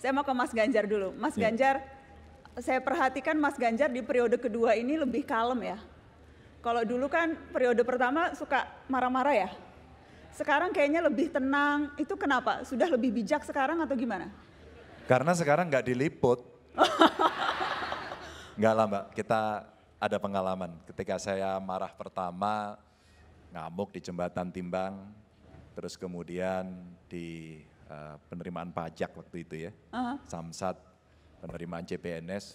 Saya mau ke Mas Ganjar dulu. Mas ya. Ganjar, saya perhatikan Mas Ganjar di periode kedua ini lebih kalem ya. Kalau dulu kan periode pertama suka marah-marah ya. Sekarang kayaknya lebih tenang. Itu kenapa? Sudah lebih bijak sekarang atau gimana? Karena sekarang nggak diliput. Nggak lah mbak, kita ada pengalaman. Ketika saya marah pertama, ngamuk di jembatan timbang, terus kemudian di Eh, penerimaan pajak waktu itu ya, uh -huh. samsat penerimaan CPNS,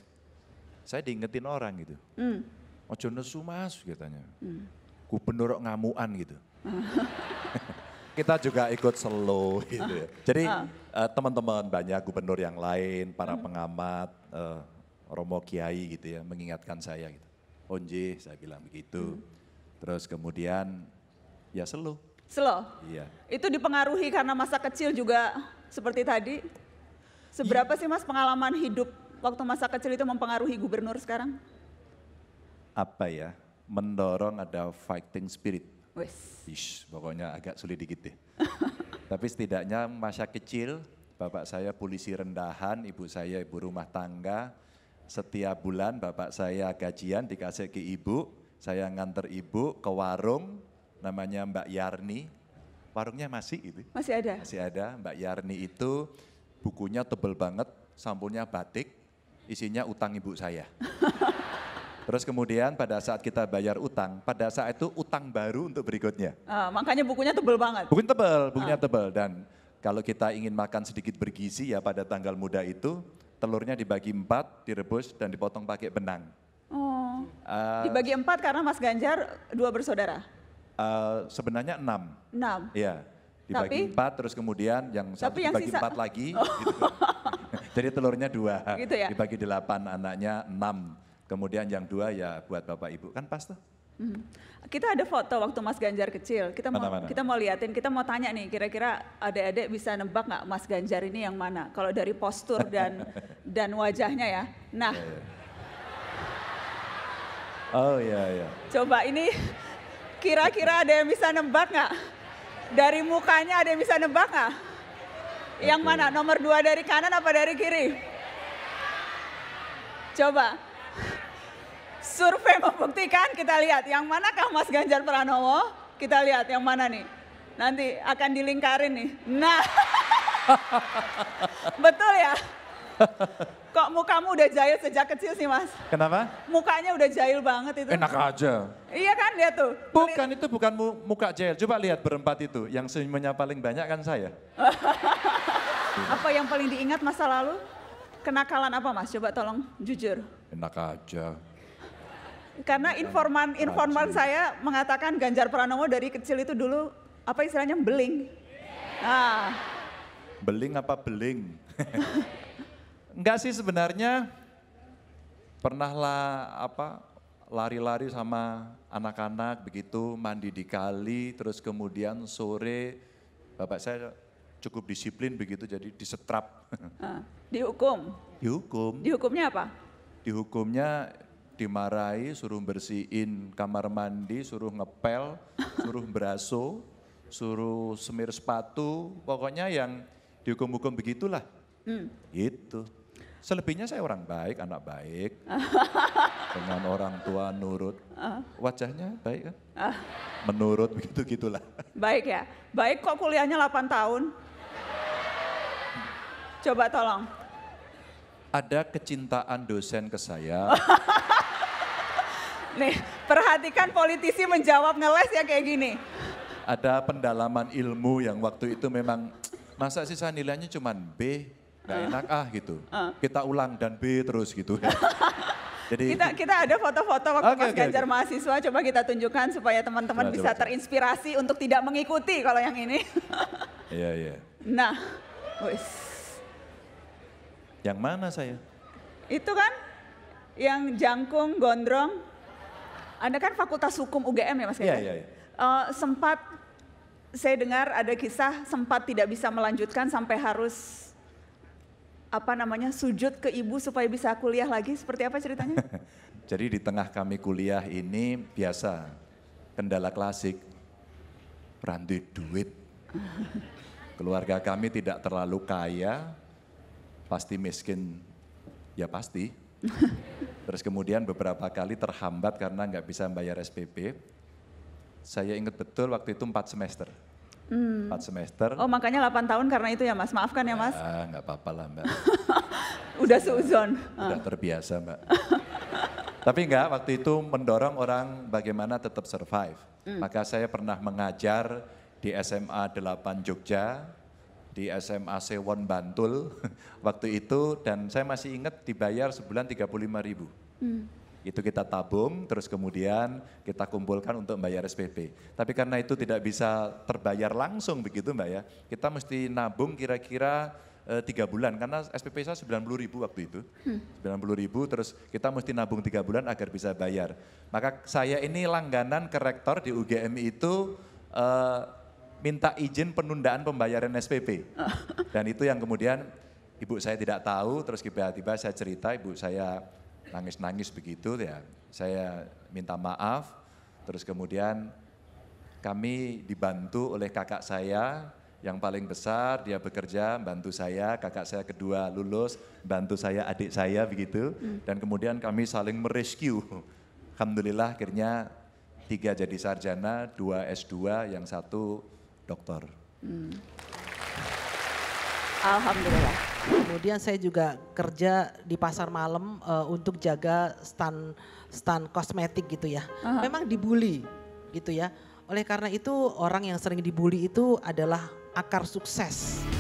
saya diingetin orang gitu, mm. ojo nesu mas katanya, mm. gubernur ngamuan gitu. Uh-huh. Kita juga ikut selo gitu ya. Jadi uh, teman-teman banyak gubernur yang lain, para uh-huh. pengamat, uh, Romo Kiai gitu ya, mengingatkan saya gitu. Onji, saya bilang begitu. Hmm. Terus kemudian ya selo. Slow. Iya. Itu dipengaruhi karena masa kecil juga seperti tadi. Seberapa iya. sih Mas pengalaman hidup waktu masa kecil itu mempengaruhi gubernur sekarang? Apa ya? Mendorong ada fighting spirit. Wes. Ish, pokoknya agak sulit dikit deh. Tapi setidaknya masa kecil bapak saya polisi rendahan, ibu saya ibu rumah tangga. Setiap bulan bapak saya gajian dikasih ke ibu, saya nganter ibu ke warung, namanya Mbak Yarni. Warungnya masih itu. Masih ada. Masih ada. Mbak Yarni itu bukunya tebel banget, sampulnya batik, isinya utang ibu saya. Terus kemudian pada saat kita bayar utang, pada saat itu utang baru untuk berikutnya. Uh, makanya bukunya tebel banget. Bukunya tebel, bukunya uh. tebel dan kalau kita ingin makan sedikit bergizi ya pada tanggal muda itu telurnya dibagi empat, direbus dan dipotong pakai benang. Oh. Uh, dibagi empat karena Mas Ganjar dua bersaudara. Uh, sebenarnya enam. Enam. Iya. Dibagi Tapi, empat, terus kemudian yang satu yang dibagi sisa... empat lagi. Oh. Gitu. Jadi telurnya dua. Gitu ya? Dibagi delapan, anaknya enam. Kemudian yang dua ya buat bapak ibu kan pas tuh. Hmm. Kita ada foto waktu Mas Ganjar kecil. Kita mau mana, kita mau liatin, kita mau tanya nih kira-kira adik-adik bisa nebak nggak Mas Ganjar ini yang mana? Kalau dari postur dan dan wajahnya ya. Nah. Iya, iya. Oh iya iya. Coba ini Kira-kira ada yang bisa nebak nggak? Dari mukanya ada yang bisa nebak nggak? Yang okay. mana? Nomor dua dari kanan apa dari kiri? Coba. Survei membuktikan, kita lihat. Yang manakah Mas Ganjar Pranowo? Kita lihat yang mana nih. Nanti akan dilingkarin nih. Nah. Betul ya? Kok mukamu udah jahil sejak kecil sih mas? Kenapa? Mukanya udah jahil banget itu. Enak aja. Iya kan dia tuh. Bukan itu bukan muka jahil. Coba lihat berempat itu. Yang senyumnya paling banyak kan saya. apa yang paling diingat masa lalu? Kenakalan apa mas? Coba tolong jujur. Enak aja. Karena informan informan saya mengatakan Ganjar Pranowo dari kecil itu dulu apa istilahnya beling. Ah. Beling apa beling? Enggak sih sebenarnya pernahlah apa lari-lari sama anak-anak begitu mandi di kali terus kemudian sore bapak saya cukup disiplin begitu jadi disetrap. Dihukum. Dihukum. Dihukumnya apa? Dihukumnya dimarahi, suruh bersihin kamar mandi, suruh ngepel, suruh beraso, suruh semir sepatu, pokoknya yang dihukum-hukum begitulah. Hmm. Gitu. Selebihnya saya orang baik, anak baik. dengan orang tua nurut. Ah. Wajahnya baik kan? Ah. Menurut begitu-gitulah. Baik ya. Baik kok kuliahnya 8 tahun. Coba tolong. Ada kecintaan dosen ke saya. Nih, perhatikan politisi menjawab ngeles ya kayak gini. Ada pendalaman ilmu yang waktu itu memang masa sisa nilainya cuma B, nggak ah. enak ah gitu. Ah. Kita ulang dan B terus gitu. Jadi kita kita ada foto-foto waktu okay, Mas Ganjar okay. mahasiswa coba kita tunjukkan supaya teman-teman bisa coba, terinspirasi untuk tidak mengikuti kalau yang ini. Iya, iya. Nah, wis. Yang mana saya? Itu kan yang jangkung gondrong. Anda kan Fakultas Hukum UGM ya Mas iya, Ganjar? Iya, iya, iya. Uh, sempat saya dengar ada kisah sempat tidak bisa melanjutkan sampai harus apa namanya sujud ke ibu supaya bisa kuliah lagi seperti apa ceritanya? Jadi di tengah kami kuliah ini biasa kendala klasik rantai duit. Keluarga kami tidak terlalu kaya, pasti miskin, ya pasti. Terus kemudian beberapa kali terhambat karena nggak bisa bayar SPP. Saya ingat betul waktu itu empat semester. Hmm. semester. Oh makanya 8 tahun karena itu ya mas, maafkan ya, ya mas. Ah nggak apa-apa lah mbak. Udah seuzon. Udah ah. terbiasa mbak. Tapi enggak, waktu itu mendorong orang bagaimana tetap survive. Hmm. Maka saya pernah mengajar di SMA 8 Jogja, di SMA Sewon Bantul waktu itu dan saya masih ingat dibayar sebulan 35 ribu. Hmm. Itu kita tabung, terus kemudian kita kumpulkan untuk bayar SPP. Tapi karena itu tidak bisa terbayar langsung begitu Mbak ya, kita mesti nabung kira-kira eh, tiga bulan karena SPP saya sembilan puluh ribu waktu itu 90 hmm. ribu terus kita mesti nabung tiga bulan agar bisa bayar maka saya ini langganan ke rektor di UGM itu e, minta izin penundaan pembayaran SPP oh. dan itu yang kemudian ibu saya tidak tahu, terus tiba-tiba saya cerita, ibu saya nangis-nangis begitu ya. Saya minta maaf, terus kemudian kami dibantu oleh kakak saya yang paling besar, dia bekerja, bantu saya, kakak saya kedua lulus, bantu saya, adik saya begitu. Hmm. Dan kemudian kami saling merescue. Alhamdulillah akhirnya tiga jadi sarjana, dua S2, yang satu doktor. Hmm. Alhamdulillah. Kemudian saya juga kerja di pasar malam uh, untuk jaga stand stand kosmetik gitu ya. Uh Memang dibully gitu ya. Oleh karena itu orang yang sering dibully itu adalah akar sukses.